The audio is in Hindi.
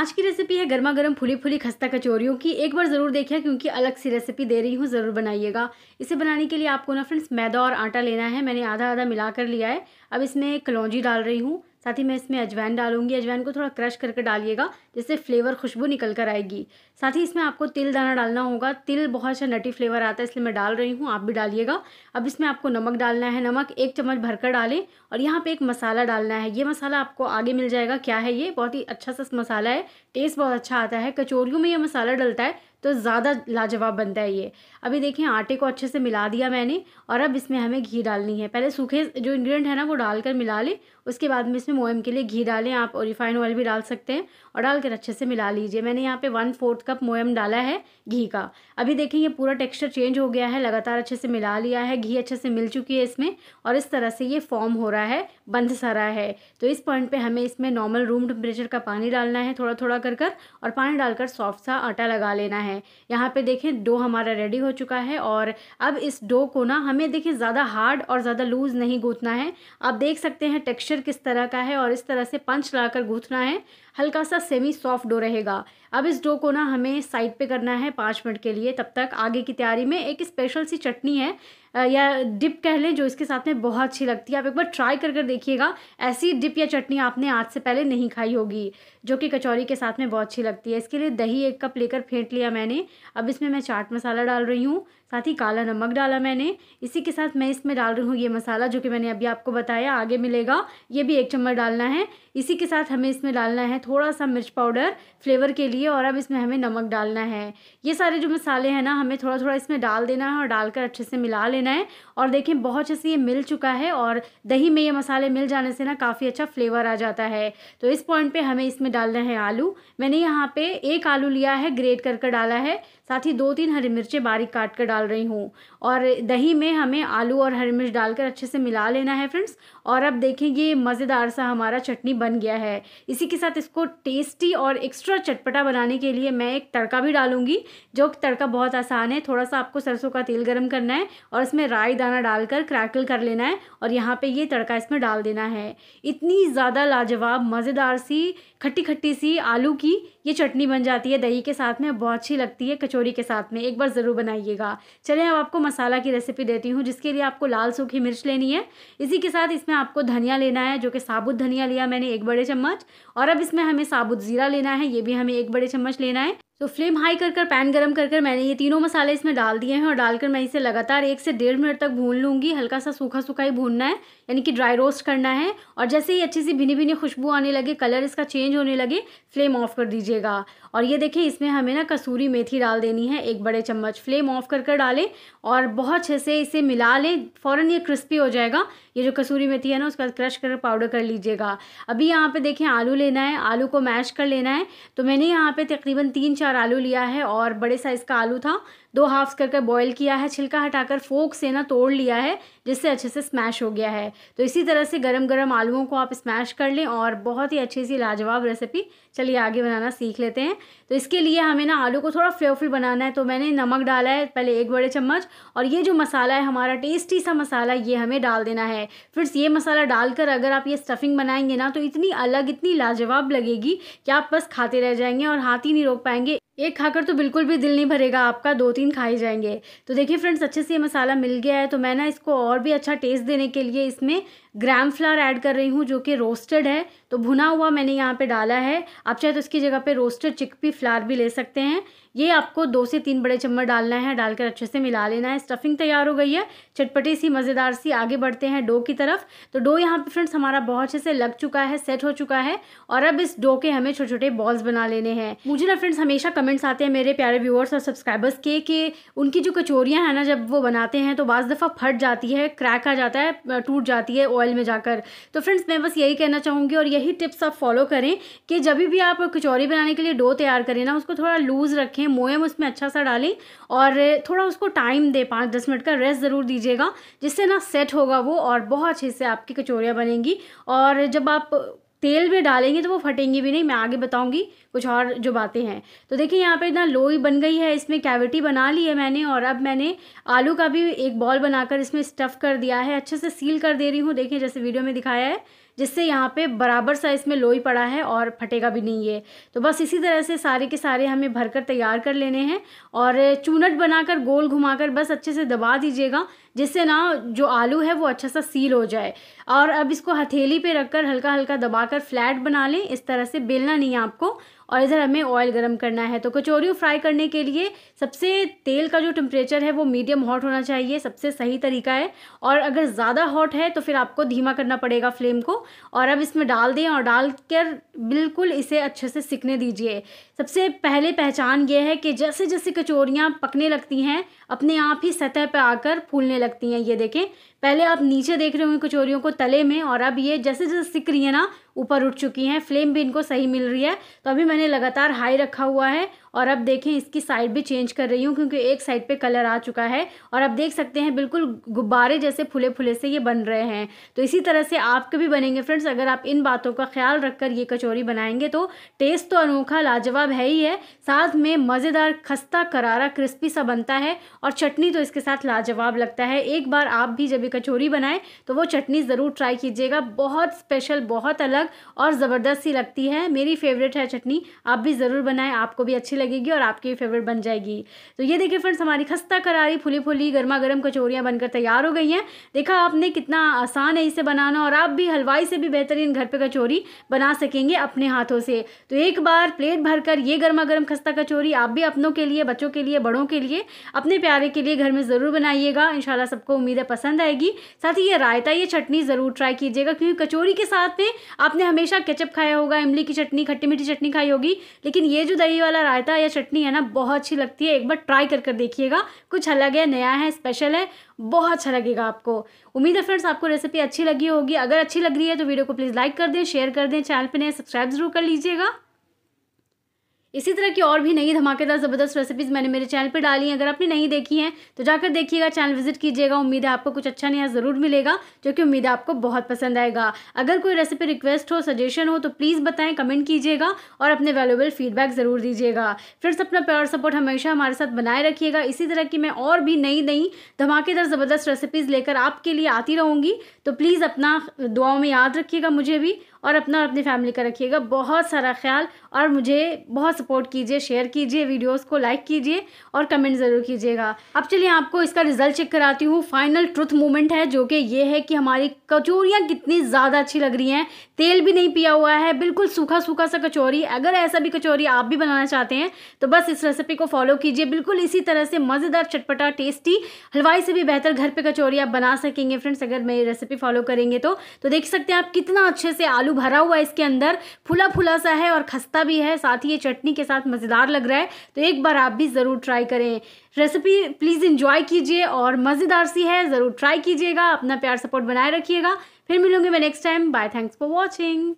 आज की रेसिपी है गर्मा गर्म फुली फुली खस्ता कचौरियों की एक बार ज़रूर देखिए क्योंकि अलग सी रेसिपी दे रही हूँ ज़रूर बनाइएगा इसे बनाने के लिए आपको ना फ्रेंड्स मैदा और आटा लेना है मैंने आधा आधा मिला कर लिया है अब इसमें कलौजी डाल रही हूँ साथ ही मैं इसमें अजवाइन डालूंगी अजवाइन को थोड़ा क्रश करके डालिएगा जिससे फ्लेवर खुशबू निकल कर आएगी साथ ही इसमें आपको तिल दाना डालना होगा तिल बहुत अच्छा नटी फ्लेवर आता है इसलिए मैं डाल रही हूँ आप भी डालिएगा अब इसमें आपको नमक डालना है नमक एक चम्मच भरकर डालें और यहाँ पर एक मसाला डालना है ये मसाला आपको आगे मिल जाएगा क्या है ये बहुत ही अच्छा सा मसाला है टेस्ट बहुत अच्छा आता है कचोरियों में यह मसाला डलता है तो ज़्यादा लाजवाब बनता है ये अभी देखें आटे को अच्छे से मिला दिया मैंने और अब इसमें हमें घी डालनी है पहले सूखे जो इंग्रेडिएंट है ना वो डालकर मिला लें उसके बाद में इसमें मोयम के लिए घी डालें आप और रिफाइंड ऑयल भी डाल सकते हैं और डालकर अच्छे से मिला लीजिए मैंने यहाँ पे वन फोर्थ कप मोयम डाला है घी का अभी देखें ये पूरा टेक्स्चर चेंज हो गया है लगातार अच्छे से मिला लिया है घी अच्छे से मिल चुकी है इसमें और इस तरह से ये फॉर्म हो रहा है बंध सा रहा है तो इस पॉइंट पर हमें इसमें नॉर्मल रूम टेम्परेचर का पानी डालना है थोड़ा थोड़ा कर कर और पानी डालकर सॉफ्ट सा आटा लगा लेना है है यहाँ पे देखें डो हमारा रेडी हो चुका है और अब इस डो को ना हमें देखें ज़्यादा हार्ड और ज़्यादा लूज़ नहीं गूँथना है आप देख सकते हैं टेक्स्चर किस तरह का है और इस तरह से पंच लगाकर कर है हल्का सा सेमी सॉफ्ट डो रहेगा अब इस डो को ना हमें साइड पे करना है पाँच मिनट के लिए तब तक आगे की तैयारी में एक स्पेशल सी चटनी है या डिप कह लें जो इसके साथ में बहुत अच्छी लगती है आप एक बार ट्राई कर कर देखिएगा ऐसी डिप या चटनी आपने आज से पहले नहीं खाई होगी जो कि कचौरी के साथ में बहुत अच्छी लगती है इसके लिए दही एक कप लेकर फेंट लिया मैंने अब इसमें मैं चाट मसाला डाल रही हूँ साथ ही काला नमक डाला मैंने इसी के साथ मैं इसमें डाल रही हूँ ये मसाला जो कि मैंने अभी आपको बताया आगे मिलेगा ये भी एक चम्मच डालना है इसी के साथ हमें इसमें डालना है थोड़ा सा मिर्च पाउडर फ्लेवर के लिए और अब इसमें हमें नमक डालना है ये सारे जो मसाले हैं ना हमें थोड़ा थोड़ा इसमें डाल देना है और डालकर अच्छे से मिला लेना है और देखें बहुत अच्छे से ये मिल चुका है और दही में ये मसाले मिल जाने से ना काफ़ी अच्छा फ्लेवर आ जाता है तो इस पॉइंट पर हमें इसमें डालना है आलू मैंने यहाँ पर एक आलू लिया है ग्रेट कर डाला है साथ ही दो तीन हरी मिर्चें बारीक काट कर डाल रही हूँ और दही में हमें आलू और हरी मिर्च डालकर अच्छे से मिला लेना है फ्रेंड्स और अब देखें ये मज़ेदार सा हमारा चटनी बन गया है इसी के साथ इसको टेस्टी और एक्स्ट्रा चटपटा बनाने के लिए मैं एक तड़का भी डालूंगी जो तड़का बहुत आसान है थोड़ा सा आपको सरसों का तेल गर्म करना है और इसमें राई दाना डालकर क्रैकल कर लेना है और यहाँ पर ये तड़का इसमें डाल देना है इतनी ज़्यादा लाजवाब मज़ेदार सी खट्टी खट्टी सी आलू की ये चटनी बन जाती है दही के साथ में बहुत अच्छी लगती है कचौरी के साथ में एक बार ज़रूर बनाइएगा चलें अब आपको मसाला की रेसिपी देती हूँ जिसके लिए आपको लाल सूखी मिर्च लेनी है इसी के साथ इसमें आपको धनिया लेना है जो कि साबुत धनिया लिया मैंने एक बड़े चम्मच और अब इसमें हमें साबुत ज़ीरा लेना है ये भी हमें एक बड़े चम्मच लेना है तो फ्लेम हाई कर कर पैन गरम कर कर मैंने ये तीनों मसाले इसमें डाल दिए हैं और डालकर मैं इसे लगातार एक से डेढ़ मिनट तक भून लूँगी हल्का सा सूखा सूखा ही भूनना है यानी कि ड्राई रोस्ट करना है और जैसे ही अच्छी सी भिनी भिनी खुशबू आने लगे कलर इसका चेंज होने लगे फ्लेम ऑफ कर दीजिएगा और ये देखिए इसमें हमें ना कसूरी मेथी डाल देनी है एक बड़े चम्मच फ्लेम ऑफ कर कर डालें और बहुत अच्छे से इसे मिला लें फ़ौर ये क्रिस्पी हो जाएगा ये जो कसूरी मेथी है ना उसका क्रश कर पाउडर कर लीजिएगा अभी यहाँ पर देखें आलू लेना है आलू को मैश कर लेना है तो मैंने यहाँ पर तकरीबन तीन चार आलू लिया है और बड़े साइज़ का आलू था दो हाफ्स कर कर किया है छिलका हटाकर फोक से ना तोड़ लिया है जिससे अच्छे से स्मैश हो गया है तो इसी तरह से गरम गरम आलुओं को आप स्मैश कर लें और बहुत ही अच्छी सी लाजवाब रेसिपी चलिए आगे बनाना सीख लेते हैं तो इसके लिए हमें ना आलू को थोड़ा फ्लेवरफुल बनाना है तो मैंने नमक डाला है पहले एक बड़े चम्मच और ये जो मसाला है हमारा टेस्टी सा मसाला ये हमें डाल देना है फिर ये मसाला डालकर अगर आप ये स्टफिंग बनाएंगे ना तो इतनी अलग इतनी लाजवाब लगेगी कि आप बस खाते रह जाएंगे और हाथ ही नहीं रोक पाएंगे एक खाकर तो बिल्कुल भी दिल नहीं भरेगा आपका दो तीन खाए जाएंगे तो देखिए फ्रेंड्स अच्छे से ये मसाला मिल गया है तो मैं ना इसको और भी अच्छा टेस्ट देने के लिए इसमें ग्राम फ्लावर ऐड कर रही हूँ जो कि रोस्टेड है तो भुना हुआ मैंने यहाँ पे डाला है आप चाहे तो इसकी जगह पे रोस्टेड चिकपी फ्लावर भी ले सकते हैं ये आपको दो से तीन बड़े चम्मच डालना है डालकर अच्छे से मिला लेना है स्टफिंग तैयार हो गई है चटपटी सी मज़ेदार सी आगे बढ़ते हैं डो की तरफ तो डो यहाँ पे फ्रेंड्स हमारा बहुत अच्छे से लग चुका है सेट हो चुका है और अब इस डो के हमें छोटे छोटे बॉल्स बना लेने हैं मुझे ना फ्रेंड्स हमेशा कमेंट्स आते हैं मेरे प्यारे व्यूअर्स और सब्सक्राइबर्स के कि उनकी जो कचोरियाँ हैं ना जब वो बनाते हैं तो बाज़ दफ़ा फट जाती है क्रैक आ जाता है टूट जाती है ऑयल में जाकर तो फ्रेंड्स मैं बस यही कहना चाहूँगी और यही टिप्स आप फॉलो करें कि जब भी आप कचौरी बनाने के लिए डो तैयार करें ना उसको थोड़ा लूज़ रखें रखें मोयम उसमें अच्छा सा डालें और थोड़ा उसको टाइम दें पाँच दस मिनट का रेस्ट ज़रूर दीजिएगा जिससे ना सेट होगा वो और बहुत अच्छे से आपकी कचौरियाँ बनेंगी और जब आप तेल में डालेंगे तो वो फटेंगी भी नहीं मैं आगे बताऊंगी कुछ और जो बातें हैं तो देखिए यहाँ पे इतना लोई बन गई है इसमें कैविटी बना ली है मैंने और अब मैंने आलू का भी एक बॉल बनाकर इसमें स्टफ़ कर दिया है अच्छे से सील कर दे रही हूँ देखिए जैसे वीडियो में दिखाया है जिससे यहाँ पे बराबर साइज़ में लोई पड़ा है और फटेगा भी नहीं है तो बस इसी तरह से सारे के सारे हमें भरकर तैयार कर लेने हैं और चूनट बनाकर गोल घुमाकर बस अच्छे से दबा दीजिएगा जिससे ना जो आलू है वो अच्छा सा सील हो जाए और अब इसको हथेली पे रखकर हल्का हल्का दबाकर फ्लैट बना लें इस तरह से बेलना नहीं है आपको और इधर हमें ऑयल गर्म करना है तो कचौरियों फ्राई करने के लिए सबसे तेल का जो टेम्परेचर है वो मीडियम हॉट होना चाहिए सबसे सही तरीका है और अगर ज़्यादा हॉट है तो फिर आपको धीमा करना पड़ेगा फ्लेम को और अब इसमें डाल दें और डाल कर बिल्कुल इसे अच्छे से सिकने दीजिए सबसे पहले पहचान ये है कि जैसे जैसे कचौरियाँ पकने लगती हैं अपने आप ही सतह पर आकर फूलने लगती हैं ये देखें पहले आप नीचे देख रहे होंगे कचौरियों को तले में और अब ये जैसे जैसे सीख रही है ना ऊपर उठ चुकी हैं फ्लेम भी इनको सही मिल रही है तो अभी मैंने लगातार हाई रखा हुआ है और अब देखें इसकी साइड भी चेंज कर रही हूँ क्योंकि एक साइड पे कलर आ चुका है और अब देख सकते हैं बिल्कुल गुब्बारे जैसे फुले फुले से ये बन रहे हैं तो इसी तरह से आपके भी बनेंगे फ्रेंड्स अगर आप इन बातों का ख्याल कर ये कचौरी बनाएंगे तो टेस्ट तो अनोखा लाजवाब है ही है साथ में मज़ेदार खस्ता करारा क्रिस्पी सा बनता है और चटनी तो इसके साथ लाजवाब लगता है एक बार आप भी जब ये कचौरी बनाएं तो वो चटनी ज़रूर ट्राई कीजिएगा बहुत स्पेशल बहुत अलग अलग और ज़बरदस्त सी लगती है मेरी फेवरेट है चटनी आप भी ज़रूर बनाएं आपको भी अच्छी लगेगी और आपकी भी फेवरेट बन जाएगी तो ये देखिए फ्रेंड्स हमारी खस्ता करारी फुली फुली गर्मा गर्म कचोरियाँ बनकर तैयार हो गई हैं देखा आपने कितना आसान है इसे बनाना और आप भी हलवाई से भी बेहतरीन घर पर कचौरी बना सकेंगे अपने हाथों से तो एक बार प्लेट भरकर ये गर्मा गर्म खस्ता कचोरी आप भी अपनों के लिए बच्चों के लिए बड़ों के लिए अपने प्यारे के लिए घर में ज़रूर बनाइएगा इन सबको उम्मीद है पसंद आएगी साथ ही ये रायता ये चटनी ज़रूर ट्राई कीजिएगा क्योंकि कचोरी के साथ में आप आपने हमेशा केचप खाया होगा इमली की चटनी खट्टी मीठी चटनी खाई होगी लेकिन ये जो दही वाला रायता या चटनी है ना बहुत अच्छी लगती है एक बार ट्राई कर कर देखिएगा कुछ अलग है नया है स्पेशल है बहुत अच्छा लगेगा आपको उम्मीद है फ्रेंड्स आपको रेसिपी अच्छी लगी होगी अगर अच्छी लग रही है तो वीडियो को प्लीज़ लाइक कर दें शेयर कर दें चैनल पर नए सब्सक्राइब जरूर कर लीजिएगा इसी तरह की और भी नई धमाकेदार ज़बरदस्त रेसिपीज़ मैंने मेरे चैनल पर डाली हैं अगर आपने नहीं देखी हैं तो जाकर देखिएगा चैनल विजिट कीजिएगा उम्मीद है आपको कुछ अच्छा नया ज़रूर मिलेगा जो कि उम्मीद है आपको बहुत पसंद आएगा अगर कोई रेसिपी रिक्वेस्ट हो सजेशन हो तो प्लीज़ बताएं कमेंट कीजिएगा और अपने वैल्यूबल फीडबैक ज़रूर दीजिएगा फ्रेंड्स अपना प्यार सपोर्ट हमेशा हमारे साथ बनाए रखिएगा इसी तरह की मैं और भी नई नई धमाकेदार ज़बरदस्त रेसिपीज़ लेकर आपके लिए आती रहूँगी तो प्लीज़ अपना दुआओं में याद रखिएगा मुझे भी और अपना और अपनी फैमिली का रखिएगा बहुत सारा ख्याल और मुझे बहुत सपोर्ट कीजिए शेयर कीजिए वीडियोस को लाइक कीजिए और कमेंट ज़रूर कीजिएगा अब चलिए आपको इसका रिजल्ट चेक कराती हूँ फाइनल ट्रुथ मोमेंट है जो कि ये है कि हमारी कचौरियाँ कितनी ज़्यादा अच्छी लग रही हैं तेल भी नहीं पिया हुआ है बिल्कुल सूखा सूखा सा कचौरी अगर ऐसा भी कचौरी आप भी बनाना चाहते हैं तो बस इस रेसिपी को फॉलो कीजिए बिल्कुल इसी तरह से मज़ेदार चटपटा टेस्टी हलवाई से भी बेहतर घर पर कचौरी आप बना सकेंगे फ्रेंड्स अगर मेरी रेसिपी फॉलो करेंगे तो, तो देख सकते हैं आप कितना अच्छे से आलू भरा हुआ है इसके अंदर फुला फुला सा है और खस्ता भी है साथ ही ये चटनी के साथ मज़ेदार लग रहा है तो एक बार आप भी ज़रूर ट्राई करें रेसिपी प्लीज़ इंजॉय कीजिए और मज़ेदार सी है ज़रूर ट्राई कीजिएगा अपना प्यार सपोर्ट बनाए रखिएगा फिर मिलूंगे मैं next time bye thanks for watching